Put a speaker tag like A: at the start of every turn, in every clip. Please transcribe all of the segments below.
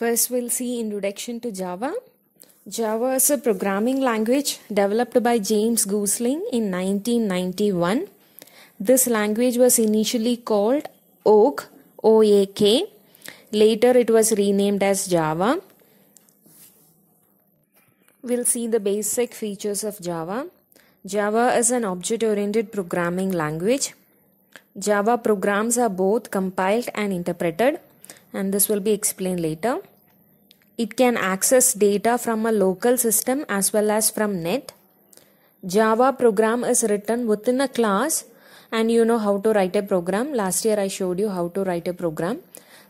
A: First, we'll see Introduction to Java. Java is a programming language developed by James Goosling in 1991. This language was initially called OAK, OAK. Later, it was renamed as Java. We'll see the basic features of Java. Java is an object-oriented programming language. Java programs are both compiled and interpreted and this will be explained later. It can access data from a local system as well as from net. Java program is written within a class and you know how to write a program. Last year I showed you how to write a program.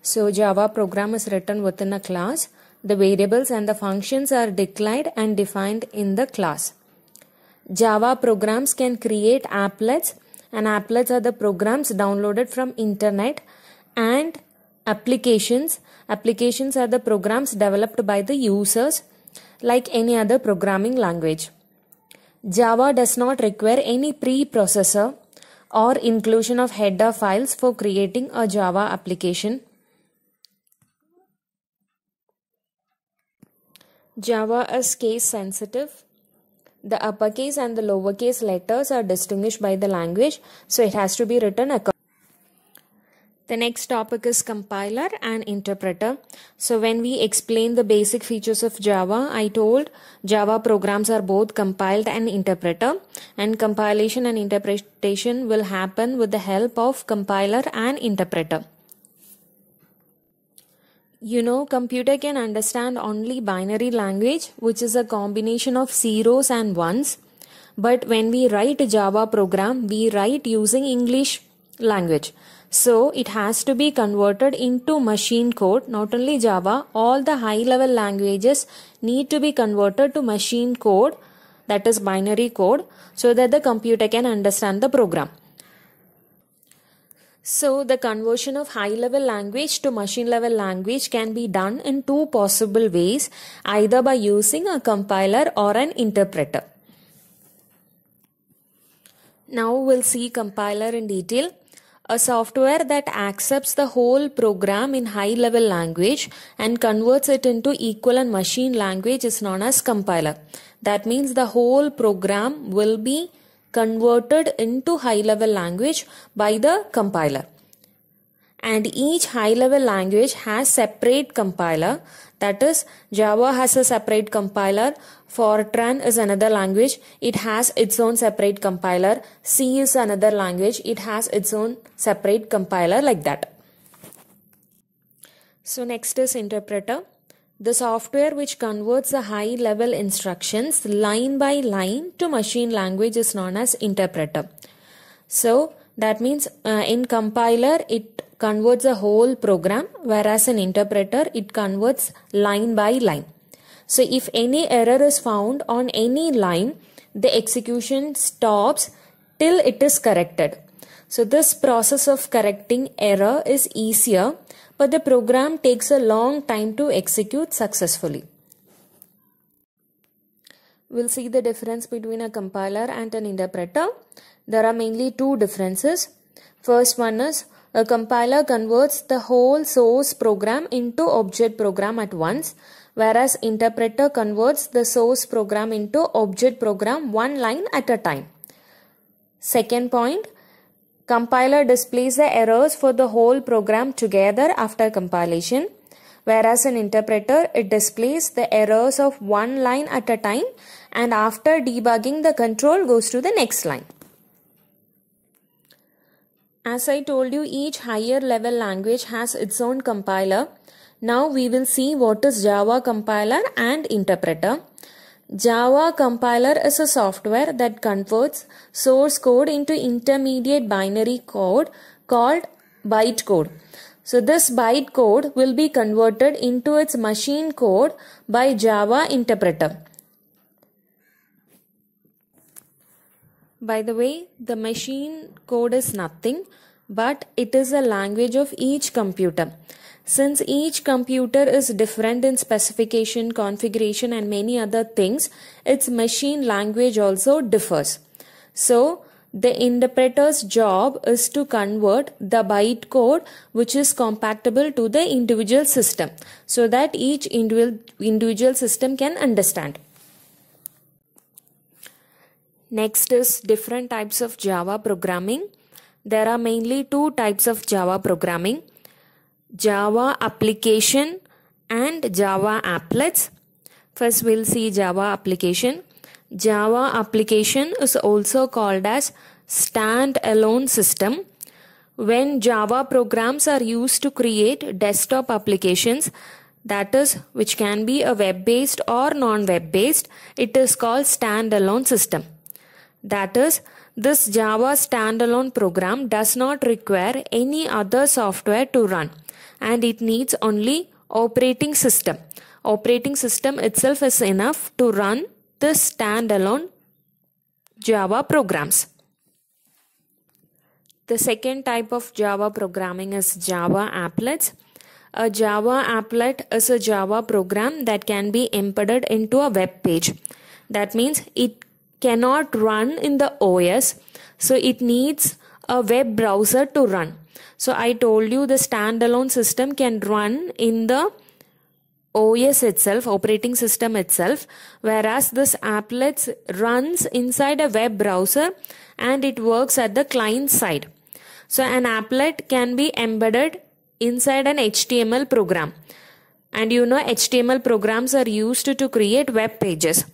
A: So Java program is written within a class. The variables and the functions are declared and defined in the class. Java programs can create applets and applets are the programs downloaded from internet and Applications. Applications are the programs developed by the users like any other programming language. Java does not require any preprocessor or inclusion of header files for creating a Java application. Java is case sensitive. The uppercase and the lowercase letters are distinguished by the language, so it has to be written accordingly. The next topic is compiler and interpreter. So when we explain the basic features of Java, I told Java programs are both compiled and interpreter and compilation and interpretation will happen with the help of compiler and interpreter. You know, computer can understand only binary language, which is a combination of zeros and ones. But when we write a Java program, we write using English language. So it has to be converted into machine code. Not only Java, all the high level languages need to be converted to machine code that is binary code so that the computer can understand the program. So the conversion of high level language to machine level language can be done in two possible ways, either by using a compiler or an interpreter. Now we'll see compiler in detail a software that accepts the whole program in high level language and converts it into equivalent machine language is known as compiler. That means the whole program will be converted into high level language by the compiler and each high level language has separate compiler that is java has a separate compiler fortran is another language it has its own separate compiler c is another language it has its own separate compiler like that so next is interpreter the software which converts the high level instructions line by line to machine language is known as interpreter so that means uh, in compiler it converts a whole program whereas an interpreter it converts line by line. So if any error is found on any line the execution stops till it is corrected. So this process of correcting error is easier but the program takes a long time to execute successfully. We'll see the difference between a compiler and an interpreter. There are mainly two differences. First one is a compiler converts the whole source program into object program at once, whereas interpreter converts the source program into object program one line at a time. Second point, compiler displays the errors for the whole program together after compilation, whereas in interpreter it displays the errors of one line at a time and after debugging the control goes to the next line. As I told you, each higher level language has its own compiler. Now we will see what is Java compiler and interpreter. Java compiler is a software that converts source code into intermediate binary code called bytecode. So this bytecode will be converted into its machine code by Java interpreter. By the way, the machine code is nothing but it is a language of each computer. Since each computer is different in specification, configuration and many other things, its machine language also differs. So, the interpreter's job is to convert the byte code which is compatible to the individual system so that each individual system can understand. Next is different types of Java programming. There are mainly two types of Java programming. Java application and Java applets. First we'll see Java application. Java application is also called as standalone system. When Java programs are used to create desktop applications, that is which can be a web based or non web based, it is called standalone system. That is, this Java standalone program does not require any other software to run and it needs only operating system. Operating system itself is enough to run the standalone Java programs. The second type of Java programming is Java applets. A Java applet is a Java program that can be embedded into a web page. That means it cannot run in the OS so it needs a web browser to run so I told you the standalone system can run in the OS itself operating system itself whereas this applets runs inside a web browser and it works at the client side so an applet can be embedded inside an HTML program and you know HTML programs are used to create web pages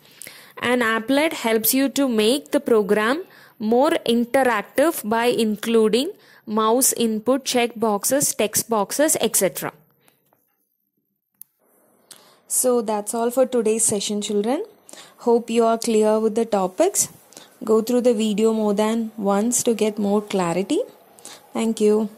A: an applet helps you to make the program more interactive by including mouse input, check boxes, text boxes, etc. So that's all for today's session, children. Hope you are clear with the topics. Go through the video more than once to get more clarity. Thank you.